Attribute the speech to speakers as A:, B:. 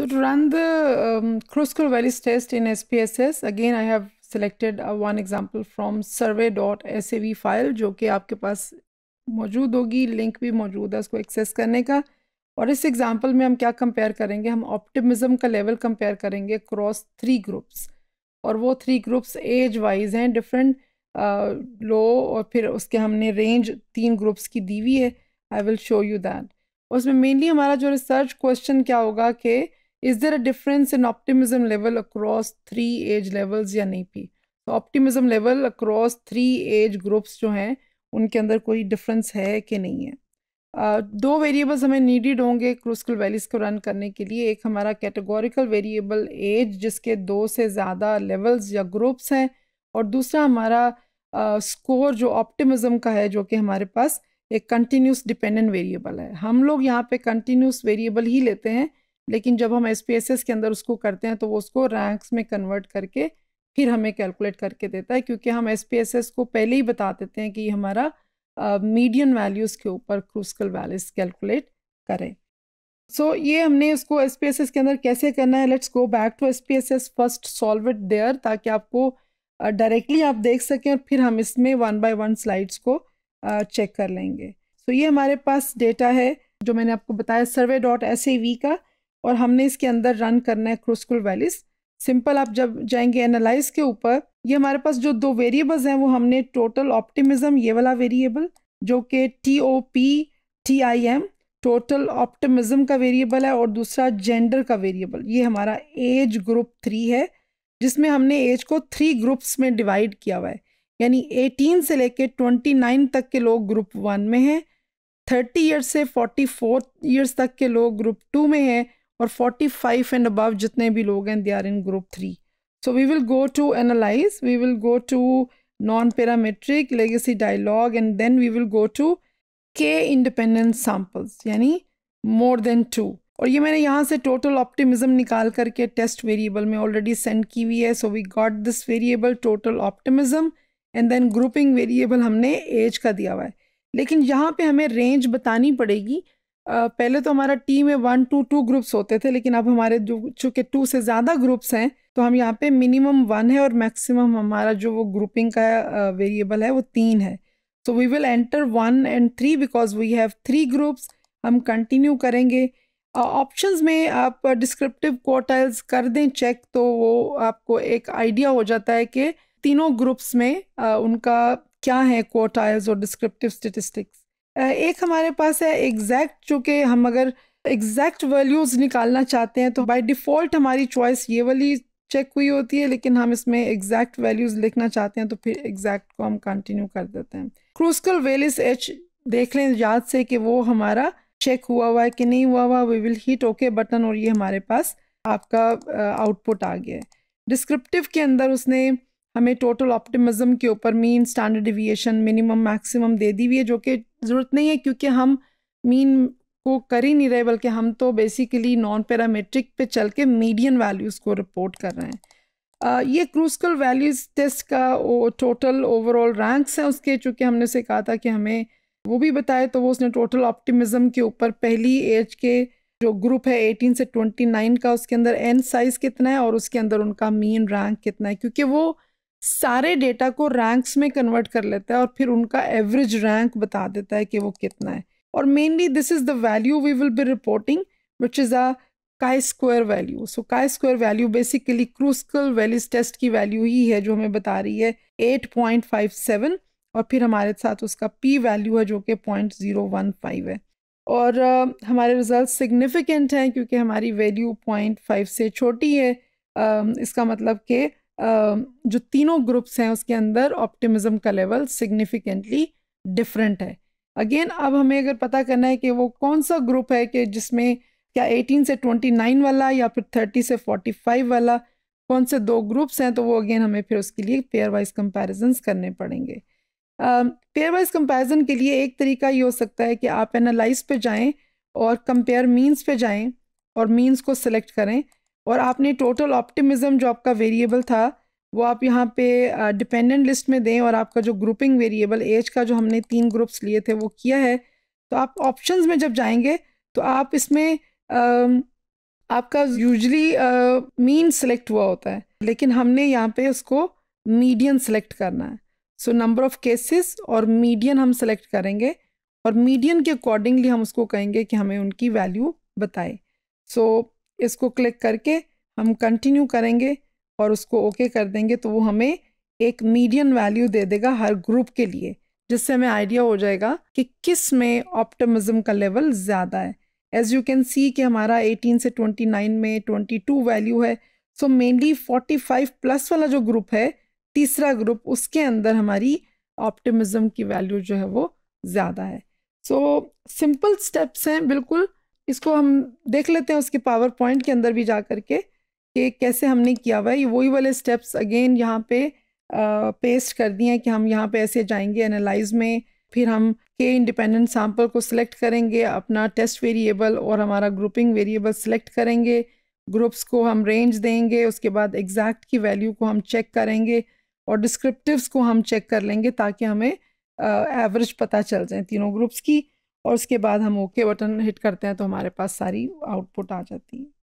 A: So to run the um, Kruskal values test in SPSS, again I have selected uh, one example from survey.sav file जो कि आपके पास मौजूद होगी link भी मौजूद है उसको एक्सेस करने का और इस एग्जाम्पल में हम क्या कंपेयर करेंगे हम ऑप्टिमिज्म का लेवल कंपेयर करेंगे क्रॉस थ्री ग्रुप्स और वो थ्री ग्रुप्स एज वाइज हैं डिफरेंट लो uh, और फिर उसके हमने रेंज तीन ग्रुप्स की दी हुई है I will show you that उसमें मेनली हमारा जो रिसर्च क्वेश्चन क्या होगा कि is there a difference in optimism level across three age levels या नहीं पी तो optimism level across three age groups जो हैं उनके अंदर कोई डिफरेंस है कि नहीं है uh, दो वेरिएबल्स हमें नीडिड होंगे क्रूसकल वैलीज को रन करने के लिए एक हमारा कैटेगोरिकल वेरिएबल एज जिसके दो से ज़्यादा लेवल्स या ग्रुप्स हैं और दूसरा हमारा स्कोर uh, जो ऑप्टिमिज्म का है जो कि हमारे पास एक कंटिन्यूस डिपेंडेंट वेरिएबल है हम लोग यहाँ पे कंटिन्यूस वेरिएबल ही लेते हैं लेकिन जब हम एस के अंदर उसको करते हैं तो वो उसको रैंक्स में कन्वर्ट करके फिर हमें कैलकुलेट करके देता है क्योंकि हम एस को पहले ही बता देते हैं कि हमारा मीडियम वैल्यूज़ के ऊपर क्रूसकल वैल्यूज कैलकुलेट करें सो so, ये हमने उसको एस के अंदर कैसे करना है let's go back to us first solve it there ताकि आपको डायरेक्टली uh, आप देख सकें और फिर हम इसमें वन बाय वन स्लाइड्स को चेक uh, कर लेंगे सो so, ये हमारे पास डेटा है जो मैंने आपको बताया survey dot S A V का और हमने इसके अंदर रन करना है क्रोस्कुल वैलीस सिंपल आप जब जाएंगे एनालाइज के ऊपर ये हमारे पास जो दो वेरिएबल्स हैं वो हमने टोटल ऑप्टिमिज्म ये वाला वेरिएबल जो कि T O P T I M total optimism का वेरिएबल है और दूसरा जेंडर का वेरिएबल ये हमारा एज ग्रुप थ्री है जिसमें हमने एज को थ्री ग्रुप्स में डिवाइड किया हुआ है यानी एटीन से लेके नाइन तक के लोग ग्रुप वन में हैं थर्टी ईयर्स से फोर ईयर्स तक के लोग ग्रुप टू में हैं और 45 एंड अबव जितने भी लोग हैं they are in group three so we will go to analyse we will go to non parametric legacy dialogue and then we will go to K independent samples यानी more then to और ये मैंने यहाँ से total optimism निकाल करके test variable में already send की हुई है so we got this variable total optimism and then grouping variable हमने एज का दिया हुआ है लेकिन यहाँ पे हमें रेंज बतानी पड़ेगी पहले तो हमारा टीम में वन टू टू ग्रुप्स होते थे लेकिन अब हमारे जो चूँकि टू से ज़्यादा ग्रुप्स हैं तो हम यहाँ पे मिनिमम वन है और मैक्सिमम हमारा जो वो ग्रुपिंग का वेरिएबल है वो तीन है so we will enter one and three because we have three groups हम कंटिन्यू करेंगे ऑप्शन uh, में आप डिस्क्रिप्टिव क्वार्टाइल्स कर दें चेक तो वो आपको एक आइडिया हो जाता है कि तीनों ग्रुप्स में uh, उनका क्या है क्वार्टाइल्स और डिस्क्रिप्टिव स्टेटिस्टिक्स एक हमारे पास है एग्जैक्ट जो कि हम अगर एग्जैक्ट वैल्यूज़ निकालना चाहते हैं तो बाय डिफ़ॉल्ट हमारी चॉइस ये वाली चेक हुई होती है लेकिन हम इसमें एग्जैक्ट वैल्यूज़ लिखना चाहते हैं तो फिर एग्जैक्ट को हम कंटिन्यू कर देते हैं क्रूसकल वेलिस एच देख लें याद से कि वो हमारा चेक हुआ हुआ है कि नहीं हुआ हुआ we will hit okay button और ये हमारे पास आपका आउटपुट आ गया है डिस्क्रिप्टिव के अंदर उसने हमें टोटल ऑप्टिमिज्म के ऊपर mean standard deviation minimum maximum दे दी हुई है जो कि ज़रूरत नहीं है क्योंकि हम मीन को कर ही नहीं रहे बल्कि हम तो बेसिकली नॉन पैरामेट्रिक पे चल के मीडियन वैल्यूज़ को रिपोर्ट कर रहे हैं आ, ये क्रूस्कल वैल्यूज़ टेस्ट का ओ, टोटल ओवरऑल रैंक्स हैं उसके चूँकि हमने उसे कहा था कि हमें वो भी बताए तो वो उसने टोटल ऑप्टिमिज्म के ऊपर पहली एज के जो ग्रुप है 18 से 29 का उसके अंदर एन साइज़ कितना है और उसके अंदर उनका मीन रैंक कितना है क्योंकि वो सारे डेटा को रैंक्स में कन्वर्ट कर लेता है और फिर उनका एवरेज रैंक बता देता है कि वो कितना है और mainly this is the value we will be reporting which is a chi square value so chi square value basically Kruskal Wallis test की वैल्यू ही है जो हमें बता रही है सेवन और फिर हमारे साथ उसका पी वैल्यू है जो कि फाइव है और uh, हमारे रिजल्ट सिग्निफिकेंट हैं क्योंकि हमारी वैल्यू फाइव से छोटी है uh, इसका मतलब कि जो तीनों ग्रुप्स हैं उसके अंदर ऑप्टिमिज्म का लेवल सिग्निफिकेंटली डिफरेंट है अगेन अब हमें अगर पता करना है कि वो कौन सा ग्रुप है कि जिसमें क्या 18 से 29 वाला या फिर 30 से 45 वाला कौन से दो ग्रुप्स हैं तो वो अगेन हमें फिर उसके लिए पेयर वाइज कंपेरिजन्स करने पड़ेंगे पेयर वाइज कंपेरिजन के लिए एक तरीका ये हो सकता है कि आप एनालाइज पे जाएं और कंपेयर मीन्स पे जाएं और मीन्स को सिलेक्ट करें और आपने टोटल ऑप्टिमिज़म जो आपका वेरिएबल था वो आप यहाँ पे डिपेंडेंट लिस्ट में दें और आपका जो ग्रुपिंग वेरिएबल एज का जो हमने तीन ग्रुप्स लिए थे वो किया है तो आप ऑप्शंस में जब जाएंगे तो आप इसमें आपका यूजली मीन सेलेक्ट हुआ होता है लेकिन हमने यहाँ पे उसको मीडियन सेलेक्ट करना है सो नंबर ऑफ़ केसेस और मीडियन हम सेलेक्ट करेंगे और मीडियन के अकॉर्डिंगली हम उसको कहेंगे कि हमें उनकी वैल्यू बताए सो so, इसको क्लिक करके हम कंटिन्यू करेंगे और उसको ओके okay कर देंगे तो वो हमें एक मीडियम वैल्यू दे देगा हर ग्रुप के लिए जिससे हमें आइडिया हो जाएगा कि किस में ऑप्टिमिज्म का लेवल ज़्यादा है एज़ यू कैन सी कि हमारा 18 से 29 में 22 वैल्यू है सो मेनली 45 प्लस वाला जो ग्रुप है तीसरा ग्रुप उसके अंदर हमारी ऑप्टिमिज्म की वैल्यू जो है वो ज़्यादा है सो सिंपल स्टेप्स हैं बिल्कुल इसको हम देख लेते हैं उसके पावर पॉइंट के अंदर भी जा कर के कि कैसे हमने किया हुआ है ये वही वाले स्टेप्स अगेन यहाँ पे आ, पेस्ट कर दिए हैं कि हम यहाँ पे ऐसे जाएंगे एनालाइज में फिर हम के इंडिपेंडेंट सैम्पल को सिलेक्ट करेंगे अपना टेस्ट वेरिएबल और हमारा ग्रुपिंग वेरिएबल सिलेक्ट करेंगे ग्रुप्स को हम रेंज देंगे उसके बाद एग्जैक्ट की वैल्यू को हम चेक करेंगे और डिस्क्रिप्टिवस को हम चेक कर लेंगे ताकि हमें एवरेज पता चल जाए तीनों ग्रुप्स की और उसके बाद हम ओके बटन हिट करते हैं तो हमारे पास सारी आउटपुट आ जाती है